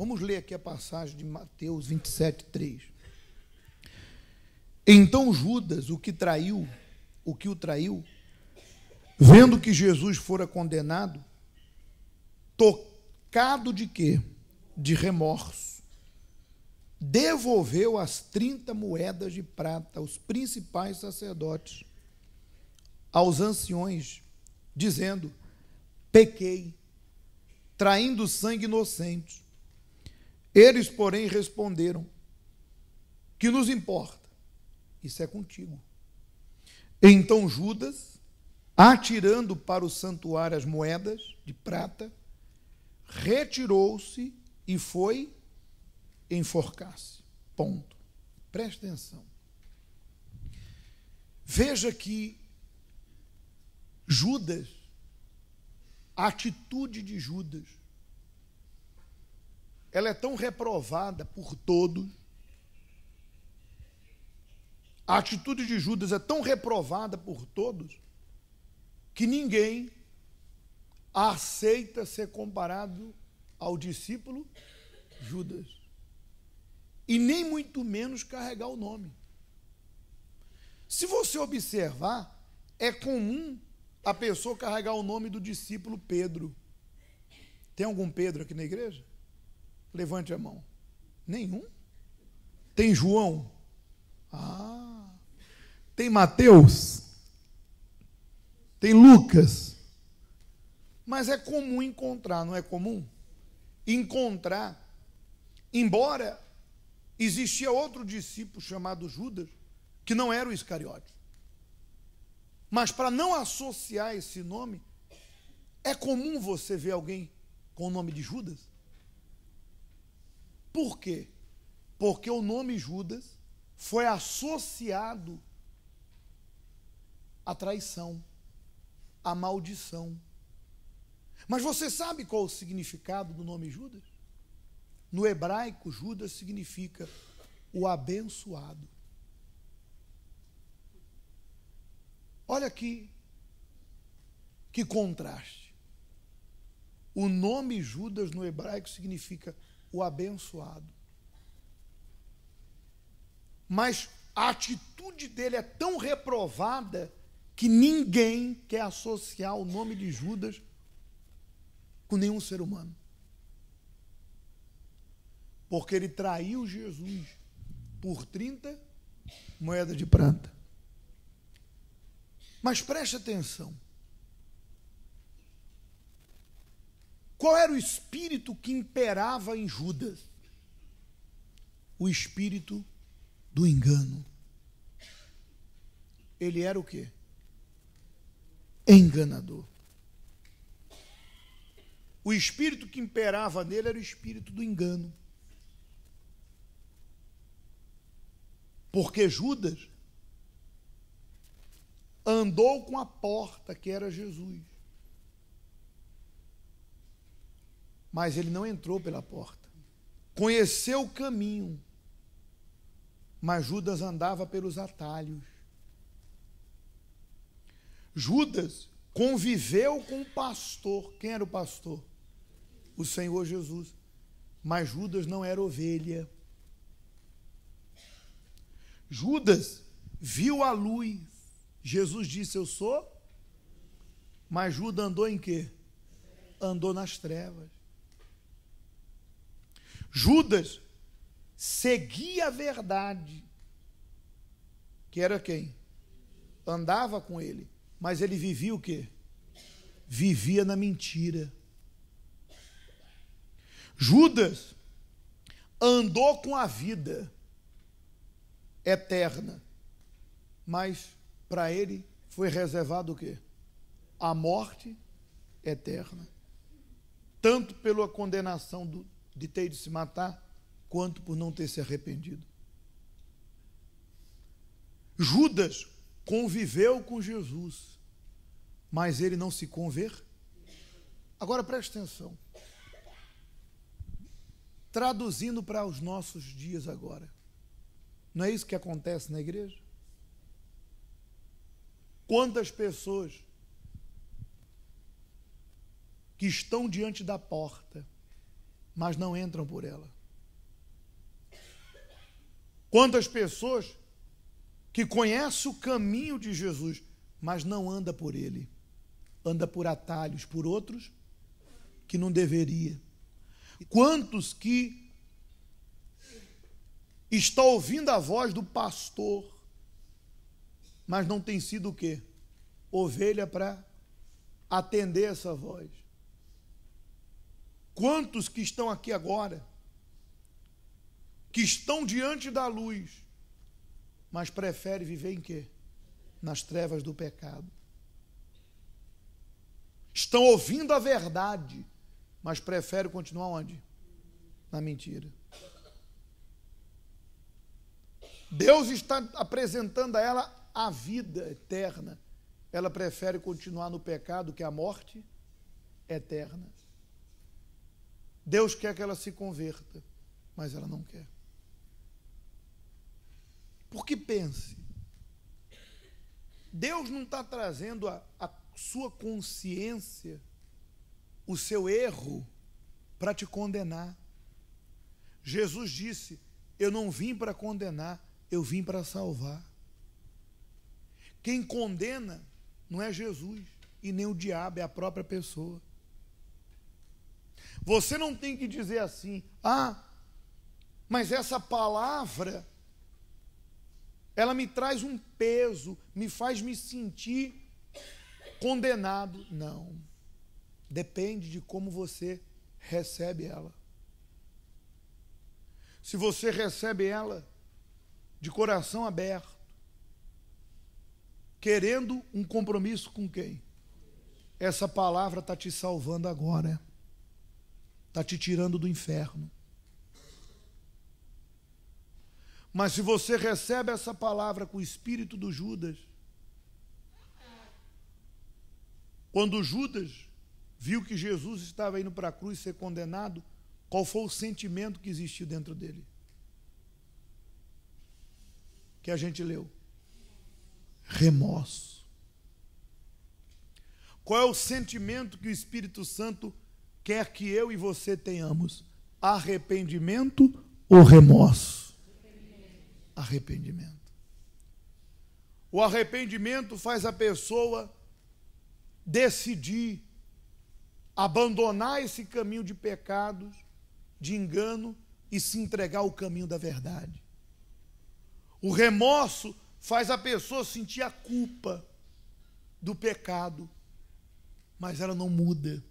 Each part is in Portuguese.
Vamos ler aqui a passagem de Mateus 27, 3. Então Judas, o que traiu, o que o traiu, vendo que Jesus fora condenado, tocado de quê? De remorso, devolveu as 30 moedas de prata aos principais sacerdotes, aos anciões, dizendo: Pequei, traindo sangue inocente. Eles, porém, responderam: Que nos importa? Isso é contigo. Então Judas, atirando para o santuário as moedas de prata, retirou-se e foi enforcar-se. Ponto. Preste atenção. Veja que Judas, a atitude de Judas, ela é tão reprovada por todos. A atitude de Judas é tão reprovada por todos que ninguém aceita ser comparado ao discípulo Judas. E nem muito menos carregar o nome. Se você observar, é comum a pessoa carregar o nome do discípulo Pedro. Tem algum Pedro aqui na igreja? Levante a mão. Nenhum? Tem João? Ah. Tem Mateus? Tem Lucas? Mas é comum encontrar, não é comum? Encontrar. Embora existia outro discípulo chamado Judas, que não era o Iscariote. Mas para não associar esse nome, é comum você ver alguém com o nome de Judas? Por quê? Porque o nome Judas foi associado à traição, à maldição. Mas você sabe qual o significado do nome Judas? No hebraico, Judas significa o abençoado. Olha aqui, que contraste. O nome Judas no hebraico significa o abençoado. Mas a atitude dele é tão reprovada que ninguém quer associar o nome de Judas com nenhum ser humano. Porque ele traiu Jesus por 30 moedas de prata. Mas preste atenção. Qual era o espírito que imperava em Judas? O espírito do engano. Ele era o quê? Enganador. O espírito que imperava nele era o espírito do engano. Porque Judas andou com a porta que era Jesus. mas ele não entrou pela porta. Conheceu o caminho, mas Judas andava pelos atalhos. Judas conviveu com o pastor. Quem era o pastor? O Senhor Jesus. Mas Judas não era ovelha. Judas viu a luz. Jesus disse: Eu sou. Mas Judas andou em quê? Andou nas trevas. Judas seguia a verdade, que era quem? Andava com ele, mas ele vivia o quê? Vivia na mentira. Judas andou com a vida eterna, mas para ele foi reservado o quê? A morte eterna. Tanto pela condenação do, de ter de se matar, quanto por não ter se arrependido. Judas conviveu com Jesus, mas ele não se converteu. Agora preste atenção. Traduzindo para os nossos dias agora. Não é isso que acontece na igreja? Quantas pessoas que estão diante da porta mas não entram por ela. Quantas pessoas que conhecem o caminho de Jesus, mas não anda por ele, anda por atalhos, por outros que não deveria. Quantos que está ouvindo a voz do pastor, mas não tem sido o quê? Ovelha para atender essa voz. Quantos que estão aqui agora, que estão diante da luz, mas prefere viver em quê? Nas trevas do pecado. Estão ouvindo a verdade, mas prefere continuar onde? Na mentira. Deus está apresentando a ela a vida eterna. Ela prefere continuar no pecado que a morte eterna. Deus quer que ela se converta, mas ela não quer. Porque pense, Deus não está trazendo a, a sua consciência, o seu erro, para te condenar. Jesus disse: Eu não vim para condenar, eu vim para salvar. Quem condena não é Jesus e nem o diabo, é a própria pessoa. Você não tem que dizer assim, ah, mas essa palavra, ela me traz um peso, me faz me sentir condenado. Não. Depende de como você recebe ela. Se você recebe ela de coração aberto, querendo um compromisso com quem? Essa palavra está te salvando agora está te tirando do inferno. Mas se você recebe essa palavra com o espírito do Judas, quando Judas viu que Jesus estava indo para a cruz ser condenado, qual foi o sentimento que existiu dentro dele? Que a gente leu. Remorso. Qual é o sentimento que o Espírito Santo quer que eu e você tenhamos arrependimento ou remorso? Arrependimento. O arrependimento faz a pessoa decidir abandonar esse caminho de pecados, de engano e se entregar ao caminho da verdade. O remorso faz a pessoa sentir a culpa do pecado, mas ela não muda.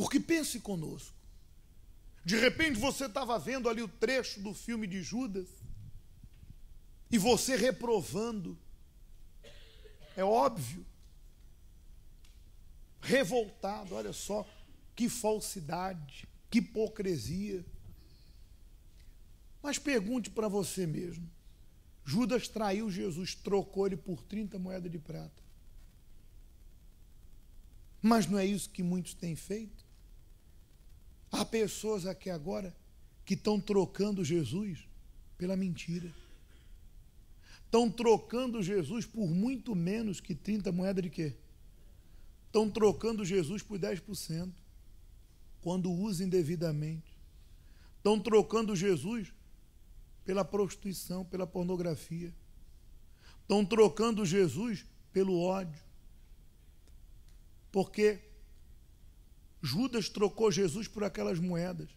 Porque pense conosco. De repente você estava vendo ali o trecho do filme de Judas e você reprovando. É óbvio. Revoltado, olha só que falsidade, que hipocrisia. Mas pergunte para você mesmo: Judas traiu Jesus, trocou ele por 30 moedas de prata. Mas não é isso que muitos têm feito? Há pessoas aqui agora que estão trocando Jesus pela mentira. Estão trocando Jesus por muito menos que 30 moedas de quê? Estão trocando Jesus por 10%, quando usa indevidamente. Estão trocando Jesus pela prostituição, pela pornografia. Estão trocando Jesus pelo ódio. Porque Judas trocou Jesus por aquelas moedas.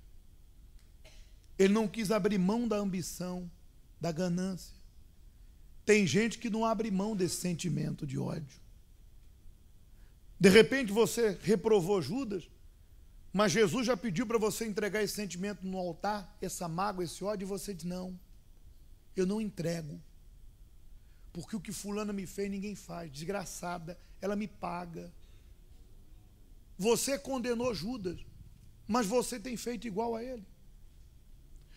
Ele não quis abrir mão da ambição, da ganância. Tem gente que não abre mão desse sentimento de ódio. De repente você reprovou Judas, mas Jesus já pediu para você entregar esse sentimento no altar, essa mágoa, esse ódio, e você diz: Não, eu não entrego. Porque o que Fulana me fez, ninguém faz. Desgraçada, ela me paga. Você condenou Judas, mas você tem feito igual a ele.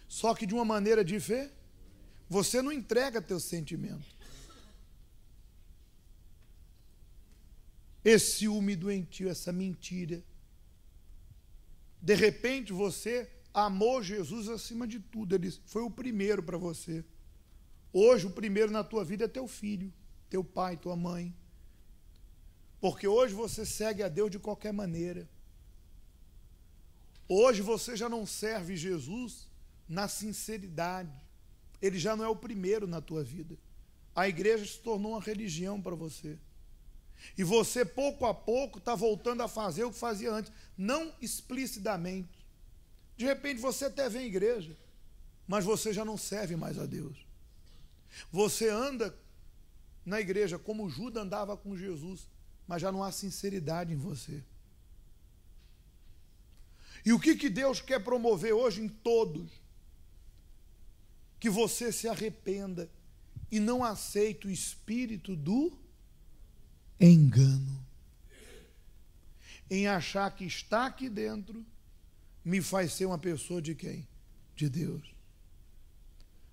Só que de uma maneira de fé, você não entrega teu sentimento. Esse ciúme doentio, essa mentira. De repente você amou Jesus acima de tudo. Ele foi o primeiro para você. Hoje, o primeiro na tua vida é teu filho, teu pai, tua mãe. Porque hoje você segue a Deus de qualquer maneira. Hoje você já não serve Jesus na sinceridade. Ele já não é o primeiro na tua vida. A igreja se tornou uma religião para você. E você, pouco a pouco, está voltando a fazer o que fazia antes, não explicitamente. De repente você até vem à igreja, mas você já não serve mais a Deus. Você anda na igreja como Judas andava com Jesus, mas já não há sinceridade em você. E o que, que Deus quer promover hoje em todos? Que você se arrependa e não aceite o espírito do engano. Em achar que está aqui dentro me faz ser uma pessoa de quem? De Deus.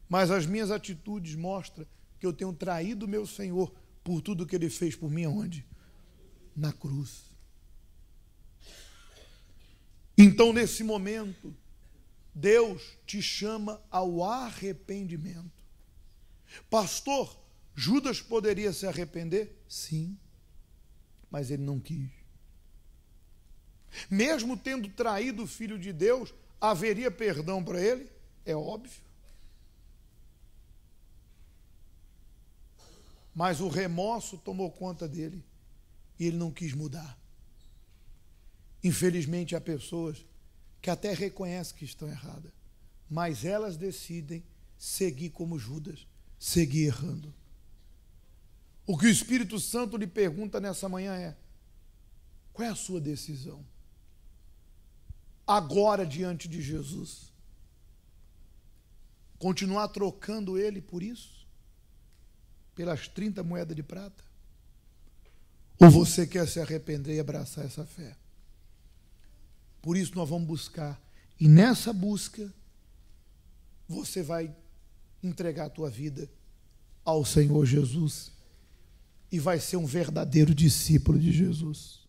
Mas as minhas atitudes mostram que eu tenho traído meu Senhor por tudo que ele fez por mim onde? na cruz. Então, nesse momento, Deus te chama ao arrependimento. Pastor, Judas poderia se arrepender? Sim, mas ele não quis. Mesmo tendo traído o filho de Deus, haveria perdão para ele? É óbvio. Mas o remorso tomou conta dele e ele não quis mudar. Infelizmente, há pessoas que até reconhecem que estão erradas, mas elas decidem seguir como Judas, seguir errando. O que o Espírito Santo lhe pergunta nessa manhã é: qual é a sua decisão? Agora diante de Jesus. Continuar trocando ele por isso? Pelas 30 moedas de prata? Ou você quer se arrepender e abraçar essa fé? Por isso nós vamos buscar. E nessa busca, você vai entregar a tua vida ao Senhor Jesus e vai ser um verdadeiro discípulo de Jesus.